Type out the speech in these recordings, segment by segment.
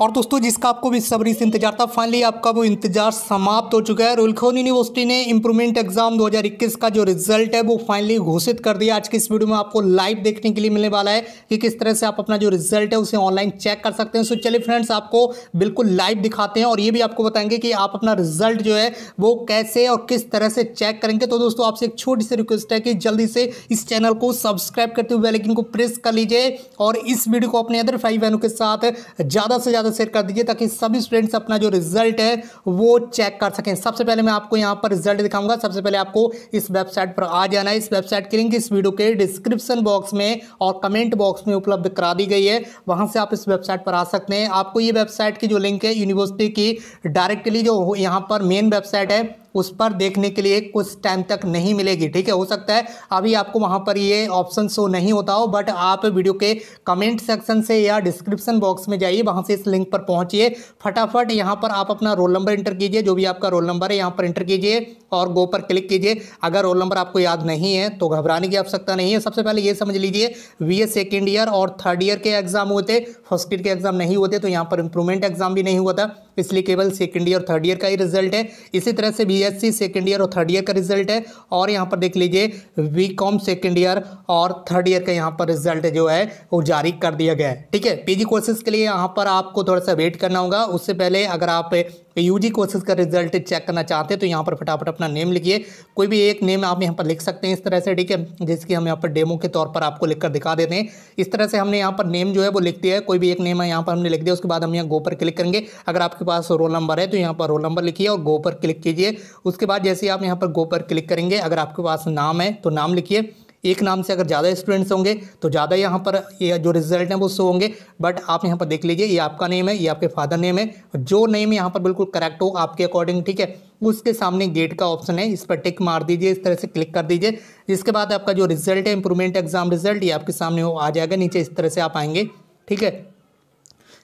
और दोस्तों जिसका आपको भी सबरी से इंतजार था फाइनली आपका वो इंतजार समाप्त हो चुका है रुलखोन यूनिवर्सिटी ने इंप्रूवमेंट एग्जाम 2021 का जो रिजल्ट है वो फाइनली घोषित कर दिया आज की इस वीडियो में आपको लाइव देखने के लिए मिलने वाला है कि किस तरह से आप अपना जो रिजल्ट है उसे ऑनलाइन चेक कर सकते हैं सो चलिए फ्रेंड्स आपको बिल्कुल लाइव दिखाते हैं और ये भी आपको बताएंगे कि आप अपना रिजल्ट जो है वो कैसे और किस तरह से चेक करेंगे तो दोस्तों आपसे एक छोटी सी रिक्वेस्ट है कि जल्दी से इस चैनल को सब्सक्राइब करते हुए बेलाइकिन को प्रेस कर लीजिए और इस वीडियो को अपने अदर फाइव बहनों के साथ ज़्यादा से ज़्यादा ज़्यादा शेयर कर दीजिए ताकि सभी स्टूडेंट्स अपना जो रिजल्ट है वो चेक कर सकें सबसे पहले मैं आपको यहाँ पर रिजल्ट दिखाऊंगा सबसे पहले आपको इस वेबसाइट पर आ जाना है इस वेबसाइट की लिंक इस वीडियो के डिस्क्रिप्शन बॉक्स में और कमेंट बॉक्स में उपलब्ध करा दी गई है वहाँ से आप इस वेबसाइट पर आ सकते हैं आपको ये वेबसाइट की जो लिंक है यूनिवर्सिटी की डायरेक्टली जो यहाँ पर मेन वेबसाइट है उस पर देखने के लिए कुछ टाइम तक नहीं मिलेगी ठीक है हो सकता है अभी आपको वहाँ पर ये ऑप्शन शो नहीं होता हो बट आप वीडियो के कमेंट सेक्शन से या डिस्क्रिप्शन बॉक्स में जाइए वहाँ से इस लिंक पर पहुँचिए फटाफट यहाँ पर आप अपना रोल नंबर इंटर कीजिए जो भी आपका रोल नंबर है यहाँ पर इंटर कीजिए और गो पर क्लिक कीजिए अगर रोल नंबर आपको याद नहीं है तो घबराने की आवश्यकता नहीं है सबसे पहले ये समझ लीजिए वी एस सेकेंड ईयर और थर्ड ईयर के एग्जाम हुए थे फर्स्ट ईयर के एग्जाम नहीं हुए थे तो यहाँ पर इंप्रूवमेंट एग्जाम भी नहीं हुआ था इसलिए केवल सेकेंड ईयर थर्ड ईयर का ही रिजल्ट है इसी तरह से B S C second year और थर्ड ईयर का रिजल्ट है और यहाँ पर देख लीजिए वी कॉम सेकेंड ईयर और थर्ड ईयर का यहाँ पर रिजल्ट जो है वो जारी कर दिया गया है ठीक है पी जी कोर्सेज के लिए यहाँ पर आपको थोड़ा सा वेट करना होगा उससे पहले अगर आप यू जी कोर्सेज का रिजल्ट चेक करना चाहते हैं तो यहाँ पर फटाफट अपना नेम लिखिए कोई भी एक नेम आप यहाँ पर लिख सकते हैं इस तरह से ठीक है जिसकी हम यहाँ पर डेमो के तौर पर आपको लिखकर दिखा देते हैं इस तरह से हमने यहाँ पर नेम जो है वो लिख दिया है कोई भी एक नेम है यहाँ पर हमने लिख दिया उसके बाद हम यहाँ गो पर क्लिक करेंगे अगर आपके पास रोल नंबर है तो यहाँ पर रोल नंबर लिखिए और गो पर क्लिक कीजिए उसके बाद जैसे आप यहाँ पर गो पर क्लिक करेंगे अगर आपके पास नाम है तो नाम लिखिए एक नाम से अगर ज़्यादा स्टूडेंट्स होंगे तो ज़्यादा यहाँ पर ये जो रिजल्ट हैं वो शो होंगे बट आप यहाँ पर देख लीजिए ये आपका नेम है ये आपके फादर नेम है जो नेम यहाँ पर बिल्कुल करेक्ट हो आपके अकॉर्डिंग ठीक है उसके सामने गेट का ऑप्शन है इस पर टिक मार दीजिए इस तरह से क्लिक कर दीजिए जिसके बाद आपका जो रिजल्ट है इंप्रूवमेंट एग्जाम रिजल्ट ये आपके सामने वो आ जाएगा नीचे इस तरह से आप आएंगे ठीक है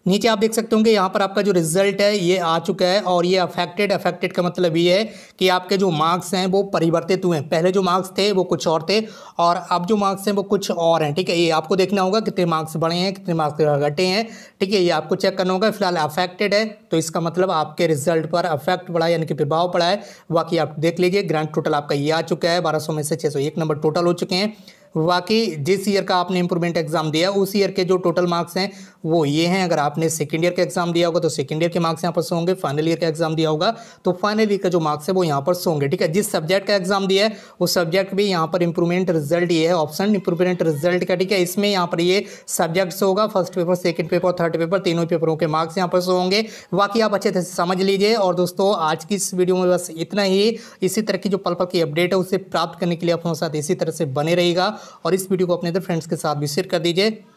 नीचे आप देख सकते होंगे यहाँ पर आपका जो रिजल्ट है ये आ चुका है और ये अफेक्टेड अफेक्टेड का मतलब ये है कि आपके जो मार्क्स हैं वो परिवर्तित हुए हैं पहले जो मार्क्स थे वो कुछ और थे और अब जो मार्क्स हैं वो कुछ और हैं ठीक है ये आपको देखना होगा कितने मार्क्स बढ़े हैं कितने मार्क्स घटे हैं ठीक है ये आपको चेक करना होगा फिलहाल अफेक्टेड है तो इसका मतलब आपके रिजल्ट पर अफेक्ट पड़ा यानी कि प्रभाव पड़ा है बाकी आप देख लीजिए ग्रांड टोटल आपका ये आ चुका है बारह में से छः नंबर टोटल हो चुके हैं वाकई जिस ईयर का आपने इंप्रूवमेंट एग्जाम दिया उस ईयर के जो टोटल मार्क्स हैं वो ये हैं अगर आपने सेकेंड ईयर का एग्जाम दिया होगा तो सेकंड ईयर के मार्क्स यहाँ पर सो होंगे फाइनल ईयर का एग्जाम दिया होगा तो फाइनल ईयर का जो मार्क्स है वो यहाँ पर सो होंगे ठीक है जिस सब्जेक्ट का एग्जाम दिया है उस सब्जेक्ट भी यहाँ पर इंप्रूवमेंट रिजल्ट ये है ऑप्शन इंप्रूवमेंट रिजल्ट का ठीक है इसमें यहाँ पर ये सब्जेक्ट्स होगा first paper second paper third paper तीनों पेपरों के मार्क्स यहाँ पर सो होंगे बाकी आप अच्छे से समझ लीजिए और दोस्तों आज की इस वीडियो में बस इतना ही इसी तरह की जो पल पल की अपडेट है उसे प्राप्त करने के लिए आप हमारे साथ इसी तरह से बने रहेगा और इस वीडियो को अपने फ्रेंड्स के साथ भी शेयर कर दीजिए